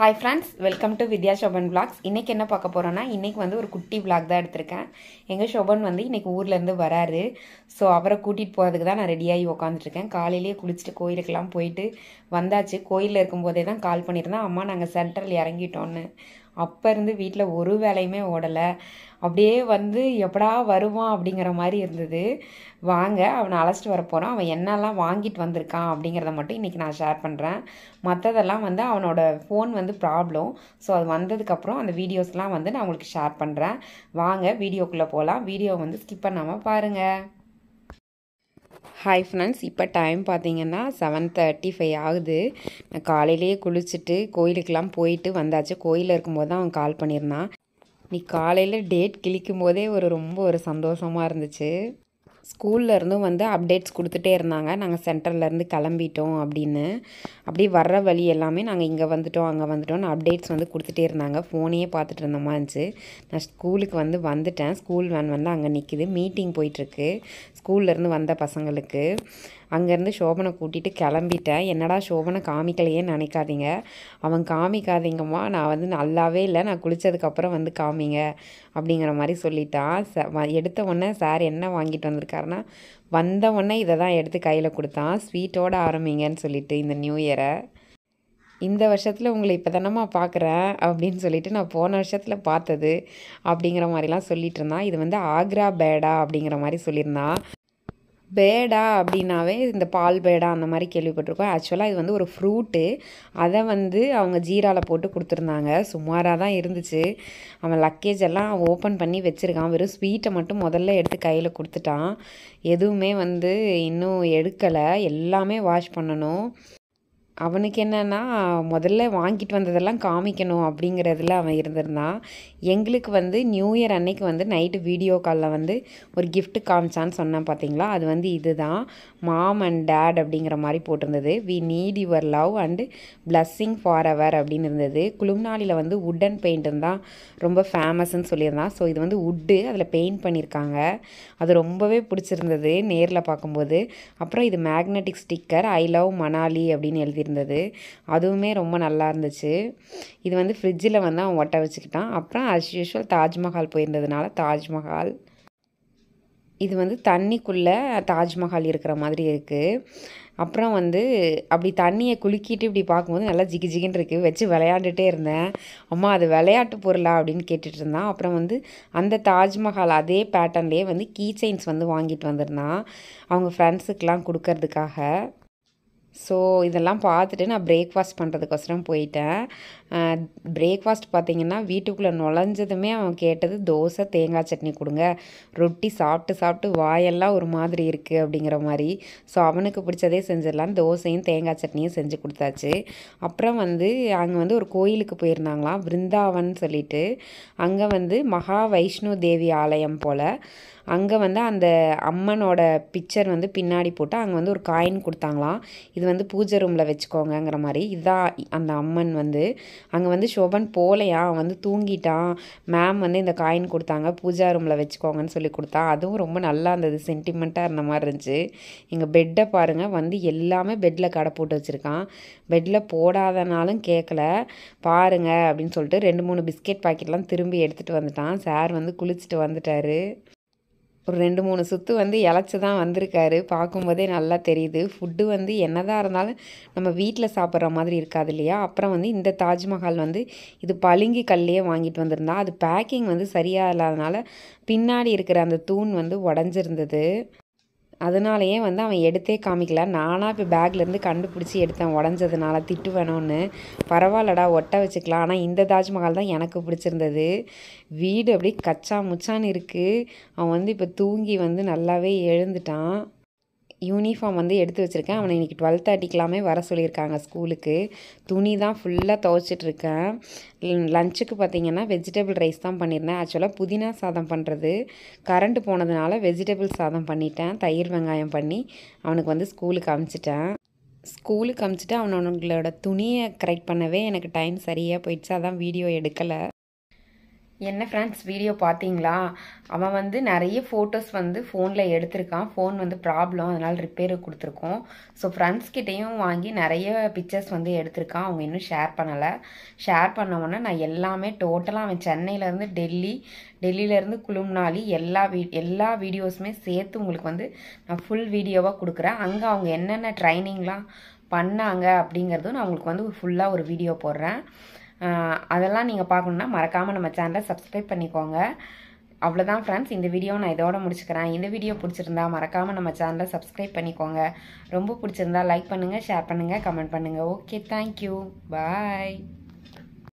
hi friends welcome to Vidya Shoban vlogs இன்றைக்கி என்ன பார்க்க போகிறோன்னா இன்றைக்கி வந்து ஒரு குட்டி பிளாக் தான் எடுத்திருக்கேன் எங்கள் ஷோபன் வந்து இன்றைக்கி ஊர்லேருந்து வராரு ஸோ அவரை கூட்டிகிட்டு போகிறதுக்கு தான் நான் ரெடியாகி உக்காந்துட்ருக்கேன் காலையிலேயே குளிச்சுட்டு கோயிலுக்கெல்லாம் போயிட்டு வந்தாச்சு கோயிலில் இருக்கும்போதே தான் கால் பண்ணியிருந்தேன் அம்மா நாங்கள் சென்ட்ரல் இறங்கிட்டோன்னு அப்போ இருந்து வீட்டில் ஒரு வேலையுமே ஓடலை அப்படியே வந்து எப்படா வருவான் அப்படிங்கிற மாதிரி இருந்தது வாங்க அவனை அழைச்சிட்டு வர போகிறான் அவன் என்னெல்லாம் வாங்கிட்டு வந்திருக்கான் அப்படிங்கிறத மட்டும் இன்றைக்கி நான் ஷேர் பண்ணுறேன் மற்றதெல்லாம் வந்து அவனோட ஃபோன் வந்து ப்ராப்ளம் ஸோ அது வந்ததுக்கப்புறம் அந்த வீடியோஸ்லாம் வந்து நான் உங்களுக்கு ஷேர் பண்ணுறேன் வாங்க வீடியோக்குள்ளே போகலாம் வீடியோ வந்து ஸ்கிப் பண்ணாமல் பாருங்கள் ஹாய் ஃப்ரெண்ட்ஸ் இப்போ டைம் பார்த்தீங்கன்னா செவன் தேர்ட்டி ஃபைவ் ஆகுது நான் காலையிலேயே குளிச்சுட்டு கோயிலுக்கெலாம் போயிட்டு வந்தாச்சு கோயிலில் இருக்கும்போது தான் அவன் கால் பண்ணியிருந்தான் நீ காலையில் டேட் கிழிக்கும் போதே ஒரு ரொம்ப ஒரு சந்தோஷமாக இருந்துச்சு இருந்தும் வந்து அப்டேட்ஸ் கொடுத்துட்டே இருந்தாங்க நாங்கள் சென்டர்லேருந்து கிளம்பிட்டோம் அப்படின்னு அப்படியே வர்ற வழி எல்லாமே நாங்கள் இங்கே வந்துட்டோம் அங்கே வந்துட்டோம்னு அப்டேட்ஸ் வந்து கொடுத்துட்டே இருந்தாங்க ஃபோனையே பார்த்துட்டு இருந்த மாதிரி இருந்துச்சு நான் ஸ்கூலுக்கு வந்து வந்துட்டேன் ஸ்கூல் வேன் வந்து அங்கே நிற்கிது மீட்டிங் போயிட்டுருக்கு ஸ்கூல்லேருந்து வந்த பசங்களுக்கு அங்கேருந்து சோபனை கூட்டிகிட்டு கிளம்பிட்டேன் என்னடா சோபனை காமிக்கலையேன்னு நினைக்காதீங்க அவன் காமிக்காதீங்கம்மா நான் வந்து நல்லாவே இல்லை நான் குளித்ததுக்கப்புறம் வந்து காமிங்க அப்படிங்கிற மாதிரி சொல்லிட்டான் ச எடுத்த உடனே சார் என்ன வாங்கிட்டு வந்திருக்காருன்னா வந்த உடனே இதை தான் எடுத்து கையில் கொடுத்தான் ஸ்வீட்டோடு ஆரம்பிங்கன்னு சொல்லிட்டு இந்த நியூ இயரை இந்த வருஷத்தில் உங்களை இப்போ தானம்மா பார்க்குறேன் அப்படின்னு சொல்லிட்டு நான் போன வருஷத்தில் பார்த்தது அப்படிங்கிற மாதிரிலாம் சொல்லிட்டு இருந்தான் இது வந்து ஆக்ரா பேடா அப்படிங்கிற மாதிரி சொல்லியிருந்தான் பேடா அப்படின்னாவே இந்த பால் பேடா அந்த மாதிரி கேள்விப்பட்டிருக்கோம் ஆக்சுவலாக இது வந்து ஒரு ஃப்ரூட்டு அதை வந்து அவங்க ஜீராவில் போட்டு கொடுத்துருந்தாங்க சுமாராக தான் இருந்துச்சு அவன் லக்கேஜ் எல்லாம் ஓப்பன் பண்ணி வச்சுருக்கான் வெறும் ஸ்வீட்டை மட்டும் முதல்ல எடுத்து கையில் கொடுத்துட்டான் எதுவுமே வந்து இன்னும் எடுக்கலை எல்லாமே வாஷ் பண்ணணும் அவனுக்கு என்னென்னா முதல்ல வாங்கிட்டு வந்ததெல்லாம் காமிக்கணும் அப்படிங்கிறதுல அவன் இருந்திருந்தான் எங்களுக்கு வந்து நியூ இயர் அன்னைக்கு வந்து நைட்டு வீடியோ காலில் வந்து ஒரு கிஃப்ட்டு காமிச்சான்னு சொன்னேன் பார்த்தீங்களா அது வந்து இது தான் மாம் அண்ட் டேட் அப்படிங்கிற மாதிரி போட்டிருந்தது we need your love and blessing for our அப்படின்னு இருந்தது குளும்நாளியில் வந்து உட்டன் பெயிண்ட் தான் ரொம்ப ஃபேமஸ்ன்னு சொல்லியிருந்தான் ஸோ இது வந்து உட்டு அதில் பெயிண்ட் பண்ணியிருக்காங்க அது ரொம்பவே பிடிச்சிருந்தது நேரில் பார்க்கும்போது அப்புறம் இது magnetic sticker I love Manali அப்படின்னு எழுதி இருந்தது அதுவுமே ரொம்ப நல்லா இருந்துச்சு இது வந்து ஃப்ரிட்ஜில் வந்து அவன் ஒட்ட வச்சுக்கிட்டான் அப்புறம் அஸ் யூஷுவல் தாஜ்மஹால் போயிருந்ததுனால தாஜ்மஹால் இது வந்து தண்ணிக்குள்ளே தாஜ்மஹால் இருக்கிற மாதிரி இருக்குது அப்புறம் வந்து அப்படி தண்ணியை குலுக்கிட்டு இப்படி பார்க்கும்போது நல்லா ஜிகி ஜிகின்னு இருக்குது வச்சு விளையாண்டுட்டே இருந்தேன் அம்மா அது விளையாட்டு பொருளா அப்படின்னு கேட்டுட்டு இருந்தான் அப்புறம் வந்து அந்த தாஜ்மஹால் அதே பேட்டர்ன்லேயே வந்து கீ செயின்ஸ் வந்து வாங்கிட்டு வந்திருந்தான் அவங்க ஃப்ரெண்ட்ஸுக்கெலாம் கொடுக்கறதுக்காக ஸோ இதெல்லாம் பார்த்துட்டு நான் பிரேக்ஃபாஸ்ட் பண்ணுறதுக்கோசரம் போயிட்டேன் பிரேக்ஃபாஸ்ட் பார்த்திங்கன்னா வீட்டுக்குள்ளே நுழைஞ்சதுமே அவன் கேட்டது தோசை தேங்காய் சட்னி கொடுங்க ரொட்டி சாப்பிட்டு சாப்பிட்டு வாயெல்லாம் ஒரு மாதிரி இருக்குது அப்படிங்கிற மாதிரி ஸோ அவனுக்கு பிடிச்சதே செஞ்சிடலாம் தோசையும் தேங்காய் சட்னியும் செஞ்சு கொடுத்தாச்சு அப்புறம் வந்து அங்கே வந்து ஒரு கோயிலுக்கு போயிருந்தாங்களாம் பிருந்தாவன் சொல்லிட்டு அங்கே வந்து மகா வைஷ்ணு தேவி ஆலயம் போல் அங்கே வந்து அந்த அம்மனோட பிக்சர் வந்து பின்னாடி போட்டு அங்கே வந்து ஒரு காயின் கொடுத்தாங்களாம் இது வந்து பூஜை ரூமில் வச்சுக்கோங்கிற மாதிரி இதுதான் அந்த அம்மன் வந்து அங்கே வந்து சோபன் போலையா அவன் வந்து தூங்கிட்டான் மேம் வந்து இந்த காயின் கொடுத்தாங்க பூஜா ரூமில் வச்சுக்கோங்கன்னு சொல்லி கொடுத்தா அதுவும் ரொம்ப நல்லா இருந்தது சென்டிமெண்ட்டாக இருந்த மாதிரி இருந்துச்சு எங்கள் பெட்டை பாருங்கள் வந்து எல்லாமே பெட்டில் கடை போட்டு வச்சுருக்கான் பெட்டில் போடாதனாலும் கேட்கல பாருங்கள் அப்படின்னு சொல்லிட்டு ரெண்டு மூணு பிஸ்கெட் பாக்கெட்லாம் திரும்பி எடுத்துகிட்டு வந்துட்டான் சார் வந்து குளிச்சுட்டு வந்துட்டார் ஒரு ரெண்டு மூணு சுற்று வந்து இழைச்சி தான் வந்திருக்காரு பார்க்கும்போதே நல்லா தெரியுது ஃபுட்டு வந்து என்னதான் இருந்தாலும் நம்ம வீட்டில் சாப்பிட்ற மாதிரி இருக்காது இல்லையா அப்புறம் வந்து இந்த தாஜ்மஹால் வந்து இது பளிங்கு கல்லையே வாங்கிட்டு வந்திருந்தா அது பேக்கிங் வந்து சரியாக இல்லாதனால பின்னாடி இருக்கிற அந்த தூண் வந்து உடஞ்சிருந்தது அதனாலேயே வந்து அவன் எடுத்தே காமிக்கல நானாக இப்போ பேக்லேருந்து கண்டுபிடிச்சி எடுத்தேன் உடஞ்சதுனால திட்டு வேணும்னு பரவாயில்லடா ஒட்ட வச்சுக்கலாம் ஆனால் இந்த தாஜ்மஹால் தான் எனக்கு பிடிச்சிருந்தது வீடு அப்படியே கச்சா முச்சான்னு இருக்குது அவன் வந்து இப்போ தூங்கி வந்து நல்லாவே எழுந்துட்டான் யூனிஃபார்ம் வந்து எடுத்து வச்சுருக்கேன் அவனை இன்றைக்கி டுவெல் தேர்ட்டிக்கெலாமே வர சொல்லியிருக்காங்க ஸ்கூலுக்கு துணி தான் ஃபுல்லாக துவைச்சிட்ருக்கேன் லஞ்சுக்கு பார்த்தீங்கன்னா வெஜிடபிள் ரைஸ் தான் பண்ணியிருந்தேன் ஆக்சுவலாக புதினா சாதம் பண்ணுறது கரண்ட் போனதுனால வெஜிடபிள் சாதம் பண்ணிட்டேன் தயிர் வெங்காயம் பண்ணி அவனுக்கு வந்து ஸ்கூலுக்கு அமுச்சிட்டேன் ஸ்கூலுக்கு அமுச்சிட்டு அவனவங்களோட துணியை கரெக்ட் பண்ணவே எனக்கு டைம் சரியாக போயிடுச்சு அதான் வீடியோ எடுக்கலை என்ன ஃப்ரெண்ட்ஸ் வீடியோ பார்த்தீங்களா அவன் வந்து நிறைய ஃபோட்டோஸ் வந்து ஃபோனில் எடுத்திருக்கான் ஃபோன் வந்து ப்ராப்ளம் அதனால் ரிப்பேர் கொடுத்துருக்கோம் ஸோ ஃப்ரெண்ட்ஸ்கிட்டையும் வாங்கி நிறைய பிக்சர்ஸ் வந்து எடுத்திருக்கான் அவங்க இன்னும் ஷேர் பண்ணலை ஷேர் பண்ணவுடனே நான் எல்லாமே டோட்டலாக அவன் சென்னையிலேருந்து டெல்லி டெல்லியிலேருந்து குளும்னாலி எல்லா வீ எல்லா வீடியோஸுமே சேர்த்து உங்களுக்கு வந்து நான் ஃபுல் வீடியோவாக கொடுக்குறேன் அங்கே அவங்க என்னென்ன ட்ரைனிங்லாம் பண்ணாங்க அப்படிங்கிறதும் நான் உங்களுக்கு வந்து ஃபுல்லாக ஒரு வீடியோ போடுறேன் அதெல்லாம் நீங்கள் பார்க்கணுன்னா மறக்காமல் நம்ம சேனலை சப்ஸ்கிரைப் பண்ணிக்கோங்க அவ்வளோதான் ஃப்ரெண்ட்ஸ் இந்த வீடியோ நான் இதோட முடிச்சுக்கிறேன் இந்த வீடியோ பிடிச்சிருந்தா மறக்காமல் நம்ம சேனலை சப்ஸ்கிரைப் பண்ணிக்கோங்க ரொம்ப பிடிச்சிருந்தா லைக் பண்ணுங்கள் ஷேர் பண்ணுங்கள் கமெண்ட் பண்ணுங்கள் ஓகே தேங்க்யூ பாய்